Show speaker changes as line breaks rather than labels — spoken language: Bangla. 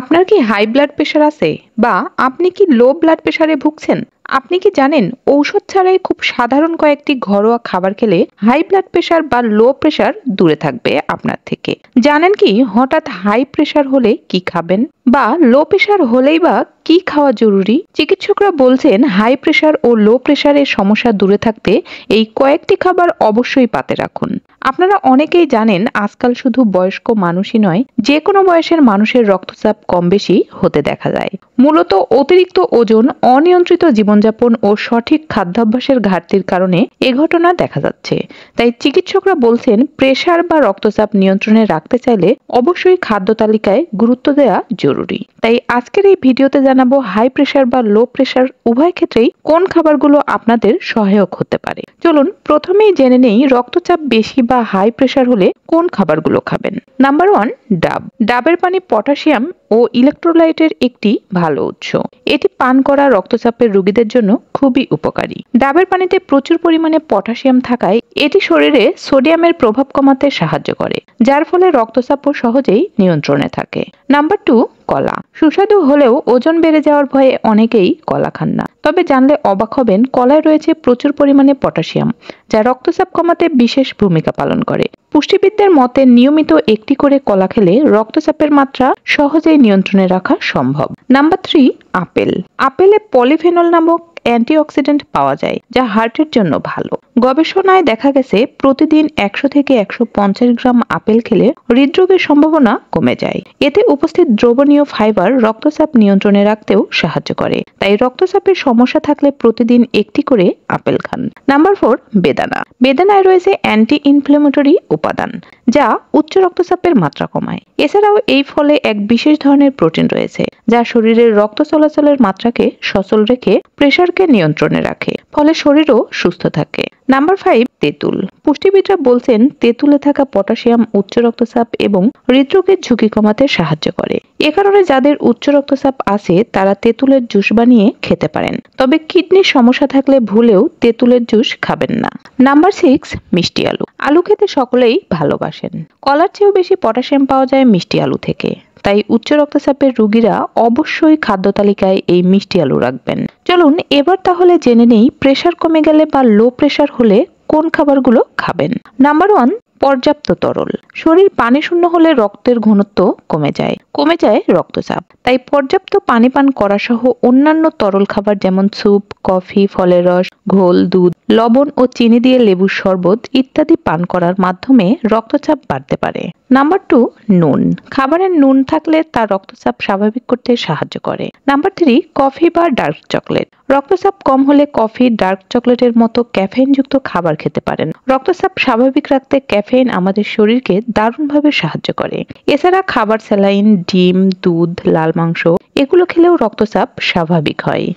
আপনার কি হাই ব্লাড প্রেশার আছে বা আপনি কি লো ব্লাড প্রেশারে ভুগছেন আপনি কি জানেন ঔষধ ছাড়াই খুব সাধারণ কয়েকটি ঘরোয়া খাবার খেলে হাই ব্লাড প্রেশার বা লো প্রেশার দূরে থাকবে আপনার থেকে জানেন কি হঠাৎ হাই প্রেশার হলে কি খাবেন বা লো প্রেশার হলেই বা কি খাওয়া জরুরি চিকিৎসকরা বলছেন হাই প্রেশার ও লো প্রেশারের সমস্যা দূরে থাকতে এই কয়েকটি খাবার অবশ্যই পাতে রাখুন আপনারা অনেকেই জানেন আজকাল শুধু বয়স্ক মানুষই নয় যে কোনো বয়সের মানুষের রক্তচাপ কম বেশি হতে দেখা যায় মূলত অতিরিক্ত ওজন অনিয়ন্ত্রিত জীবনযাপন ও সঠিক খাদ্যাভ্যাসের ঘাটতির কারণে এ ঘটনা দেখা যাচ্ছে তাই চিকিৎসকরা বলছেন প্রেশার বা রক্তচাপ নিয়ন্ত্রণে রাখতে চাইলে অবশ্যই খাদ্য তালিকায় গুরুত্ব দেওয়া জরুরি তাই আজকের এই ভিডিওতে জানাবো হাই প্রেশার বা লো প্রেশার উভয় ক্ষেত্রেই কোন খাবারগুলো আপনাদের সহায়ক হতে পারে চলুন প্রথমেই জেনে নেই রক্তচাপ বেশি বা হাই প্রেশার হলে কোন খাবারগুলো খাবেন নাম্বার ওয়ান ডাব ডাবের পানি পটাশিয়াম ও ইলেকট্রোলাইটের একটি ভালো উৎস এটি পান করা রক্তচাপের রোগীদের জন্য খুবই উপকারী ডাবের পানিতে প্রচুর পরিমাণে পটাশিয়াম থাকায় এটি শরীরে সোডিয়ামের প্রভাব কমাতে সাহায্য করে যার ফলে রক্তচাপও সহজেই নিয়ন্ত্রণে থাকে নাম্বার টু কলা সুস্বাদু হলেও ওজন বেড়ে যাওয়ার ভয়ে অনেকেই কলা খান না তবে জানলে অবাক হবেন কলায় রয়েছে প্রচুর পরিমাণে পটাশিয়াম যা রক্তচাপ কমাতে বিশেষ ভূমিকা পালন করে পুষ্টিবিদদের মতে নিয়মিত একটি করে কলা খেলে রক্তচাপের মাত্রা সহজেই নিয়ন্ত্রণে রাখা সম্ভব নাম্বার থ্রি আপেল আপেলে পলিফেনল নামক অ্যান্টিঅক্সিডেন্ট পাওয়া যায় যা হার্টের জন্য ভালো গবেষণায় দেখা গেছে প্রতিদিন একশো থেকে একশো গ্রাম আপেল খেলে হৃদরোগের সম্ভাবনা কমে যায় এতে উপস্থিত দ্রবণীয় ফাইবার রক্তচাপ নিয়ন্ত্রণে রাখতেও সাহায্য করে তাই রক্তচাপের সমস্যা থাকলে প্রতিদিন একটি করে আপেল খান নাম্বার ফোর বেদানা বেদানায় রয়েছে অ্যান্টি ইনফ্লেমেটরি উপাদান যা উচ্চ রক্তচাপের মাত্রা কমায় এছাড়াও এই ফলে এক বিশেষ ধরনের প্রোটিন রয়েছে যা শরীরের রক্ত চলাচলের মাত্রাকে সচল রেখে প্রেশার শরীরকে নিয়ন্ত্রণে রাখে ফলে শরীরও সুস্থ থাকে নাম্বার ফাইভ তেঁতুল পুষ্টিবিদরা বলছেন তেঁতুলে থাকা পটাশিয়াম উচ্চ রক্তচাপ এবং হৃদরোগের ঝুঁকি কমাতে সাহায্য করে এ কারণে যাদের উচ্চ রক্তচাপ আছে তারা তেঁতুলের জুস বানিয়ে খেতে পারেন তবে কিডনির সমস্যা থাকলে ভুলেও তেঁতুলের জুস খাবেন না নাম্বার সিক্স মিষ্টি আলু আলু খেতে সকলেই ভালোবাসেন কলার চেয়েও বেশি পটাশিয়াম পাওয়া যায় মিষ্টি আলু থেকে তাই উচ্চ রক্তচাপের রোগীরা অবশ্যই খাদ্য তালিকায় এই মিষ্টি আলু রাখবেন চলুন এবার তাহলে জেনে নেই প্রেশার কমে গেলে বা লো প্রেশার হলে কোন খাবারগুলো খাবেন নাম্বার ওয়ান পর্যাপ্ত তরল শরীর পানি শূন্য হলে রক্তের ঘনত্ব কমে যায় কমে যায় রক্তচাপ তাই পর্যাপ্ত পানি পান করা সহ অন্যান্য তরল খাবার যেমন স্যুপ কফি ফলের রস ঘোল দুধ লবণ ও চিনি দিয়ে লেবুর শরবত ইত্যাদি পান করার মাধ্যমে রক্তচাপ বাড়তে পারে নাম্বার টু নুন খাবারের নুন থাকলে তা রক্তচাপ স্বাভাবিক করতে সাহায্য করে নাম্বার থ্রি কফি বা ডার্ক চকলেট রক্তচাপ কম হলে কফি ডার্ক চকলেটের মতো যুক্ত খাবার খেতে পারেন রক্তচাপ স্বাভাবিক রাখতে ক্যাফেইন আমাদের শরীরকে দারুণভাবে সাহায্য করে এছাড়া খাবার স্যালাইন ডিম দুধ লাল মাংস এগুলো খেলেও রক্তচাপ স্বাভাবিক হয়